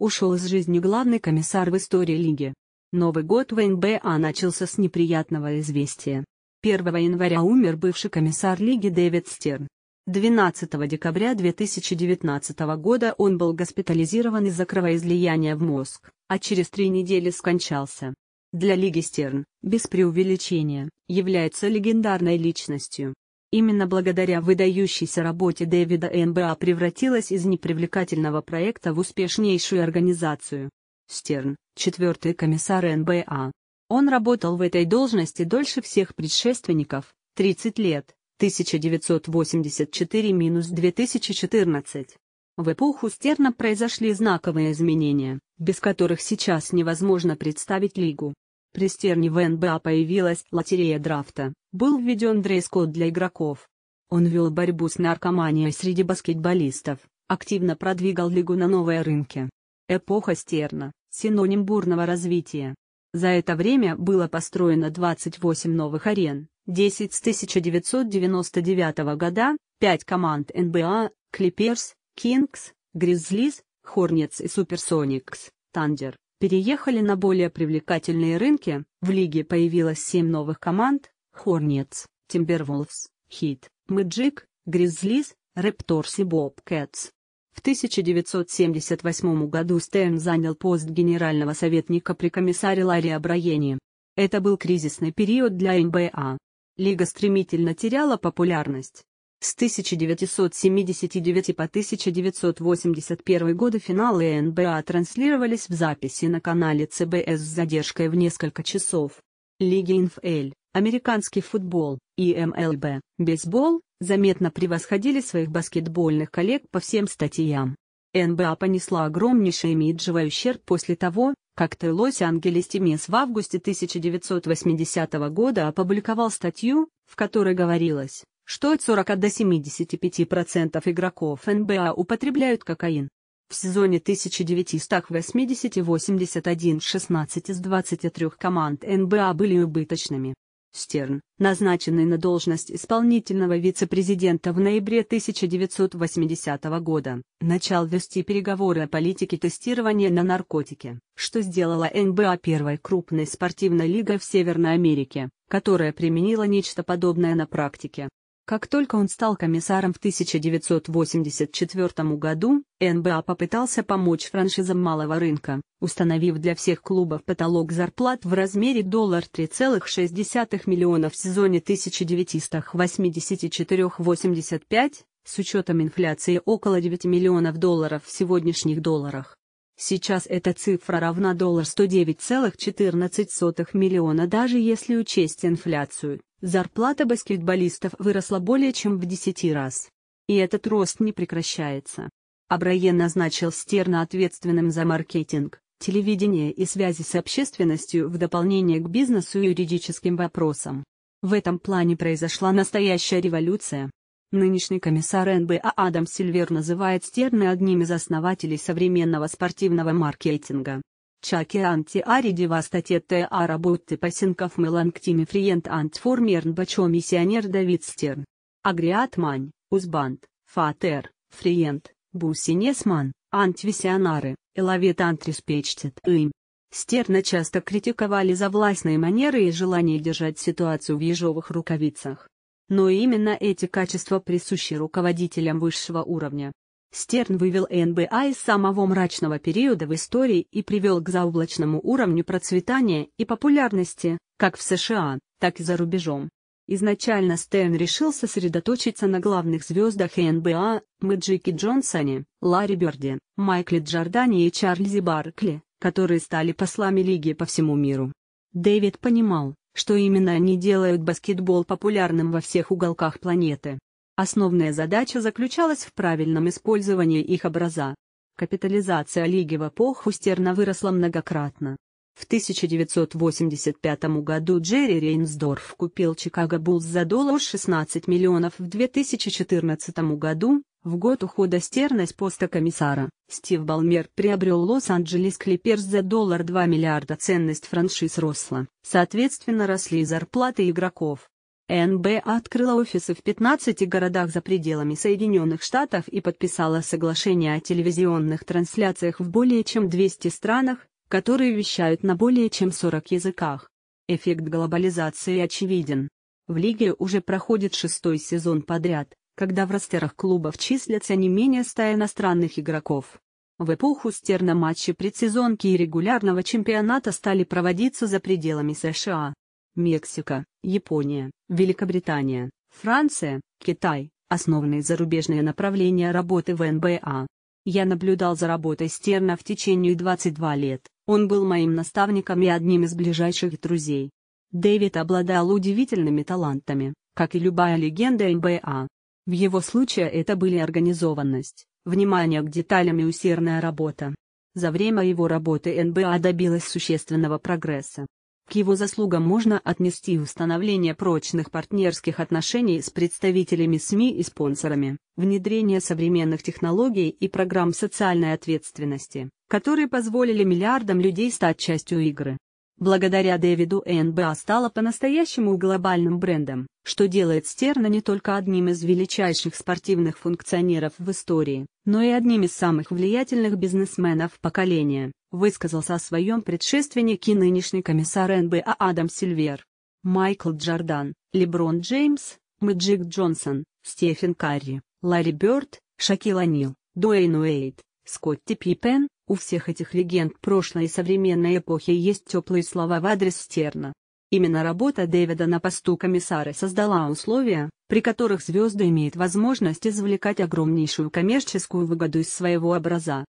Ушел из жизни главный комиссар в истории лиги. Новый год в НБА начался с неприятного известия. 1 января умер бывший комиссар лиги Дэвид Стерн. 12 декабря 2019 года он был госпитализирован из-за кровоизлияния в мозг, а через три недели скончался. Для Лиги Стерн, без преувеличения, является легендарной личностью. Именно благодаря выдающейся работе Дэвида НБА превратилась из непривлекательного проекта в успешнейшую организацию. Стерн, четвертый комиссар НБА. Он работал в этой должности дольше всех предшественников, 30 лет, 1984-2014. В эпоху Стерна произошли знаковые изменения, без которых сейчас невозможно представить Лигу. При стерне в НБА появилась лотерея драфта, был введен дресс-код для игроков. Он вел борьбу с наркоманией среди баскетболистов, активно продвигал лигу на новые рынки. Эпоха Стерна – синоним бурного развития. За это время было построено 28 новых арен, 10 с 1999 года, 5 команд НБА, Клиперс, Кингс, Гризлис, Хорнец и Суперсоникс, Тандер переехали на более привлекательные рынки, в лиге появилось семь новых команд Hornets, Timberwolves, Хит, Magic, Grizzlies, Репторс и Bobcats. В 1978 году Стерн занял пост генерального советника при комиссаре Ларри Абраени. Это был кризисный период для НБА. Лига стремительно теряла популярность, с 1979 по 1981 годы финалы НБА транслировались в записи на канале CBS с задержкой в несколько часов. Лиги НФЛ, американский футбол и МЛБ, бейсбол, заметно превосходили своих баскетбольных коллег по всем статьям. НБА понесла огромнейший имиджевый ущерб после того, как Т. Лос-Анджелес Тимес в августе 1980 года опубликовал статью, в которой говорилось, что от 40 до 75% игроков НБА употребляют кокаин. В сезоне 1980-81 16 из 23 команд НБА были убыточными. Стерн, назначенный на должность исполнительного вице-президента в ноябре 1980 года, начал вести переговоры о политике тестирования на наркотики, что сделало НБА первой крупной спортивной лигой в Северной Америке, которая применила нечто подобное на практике. Как только он стал комиссаром в 1984 году, НБА попытался помочь франшизам малого рынка, установив для всех клубов потолок зарплат в размере 3,6 миллиона в сезоне 1984-85, с учетом инфляции около 9 миллионов долларов в сегодняшних долларах. Сейчас эта цифра равна 109,14 миллиона даже если учесть инфляцию. Зарплата баскетболистов выросла более чем в 10 раз. И этот рост не прекращается. Абрае назначил Стерна ответственным за маркетинг, телевидение и связи с общественностью в дополнение к бизнесу и юридическим вопросам. В этом плане произошла настоящая революция. Нынешний комиссар НБА Адам Сильвер называет Стерна одним из основателей современного спортивного маркетинга. Чаке антиари девастатетте а работы пасенков меланктими фриент антформерн бачо миссионер Давид Стерн. Агриат мань, узбанд, фатер, фриент, бусинесман, антвисионары, элавет антриспечтет им. Стерна часто критиковали за властные манеры и желание держать ситуацию в ежовых рукавицах. Но именно эти качества присущи руководителям высшего уровня. Стерн вывел НБА из самого мрачного периода в истории и привел к заоблачному уровню процветания и популярности, как в США, так и за рубежом. Изначально Стерн решил сосредоточиться на главных звездах НБА, Мэджике Джонсоне, Ларри Берде, Майкле Джордане и Чарльзе Баркли, которые стали послами лиги по всему миру. Дэвид понимал, что именно они делают баскетбол популярным во всех уголках планеты. Основная задача заключалась в правильном использовании их образа. Капитализация лиги в эпоху стерна выросла многократно. В 1985 году Джерри Рейнсдорф купил Чикаго Буллс за доллар 16 миллионов в 2014 году, в год ухода Стерна с поста комиссара, Стив Балмер приобрел Лос-Анджелес Клиперс за доллар 2 миллиарда ценность франшиз росла, соответственно росли и зарплаты игроков. НБ открыла офисы в 15 городах за пределами Соединенных Штатов и подписала соглашение о телевизионных трансляциях в более чем 200 странах, которые вещают на более чем 40 языках. Эффект глобализации очевиден. В лиге уже проходит шестой сезон подряд, когда в растерах клубов числятся не менее 100 иностранных игроков. В эпоху стерна матчи предсезонки и регулярного чемпионата стали проводиться за пределами США. Мексика, Япония, Великобритания, Франция, Китай – основные зарубежные направления работы в НБА. Я наблюдал за работой Стерна в течение 22 лет, он был моим наставником и одним из ближайших друзей. Дэвид обладал удивительными талантами, как и любая легенда НБА. В его случае это были организованность, внимание к деталям и усердная работа. За время его работы НБА добилась существенного прогресса. К его заслугам можно отнести установление прочных партнерских отношений с представителями СМИ и спонсорами, внедрение современных технологий и программ социальной ответственности, которые позволили миллиардам людей стать частью игры. Благодаря Дэвиду НБА стала по-настоящему глобальным брендом, что делает Стерна не только одним из величайших спортивных функционеров в истории, но и одним из самых влиятельных бизнесменов поколения высказался о своем предшественнике и нынешний комиссар НБА Адам Сильвер. Майкл Джордан, Леброн Джеймс, Мэджик Джонсон, Стефен Карри, Ларри Бёрд, Шакил Анил, Дуэйн Уэйд, Скотти Пипен. у всех этих легенд прошлой и современной эпохи есть теплые слова в адрес Стерна. Именно работа Дэвида на посту комиссара создала условия, при которых звезды имеют возможность извлекать огромнейшую коммерческую выгоду из своего образа.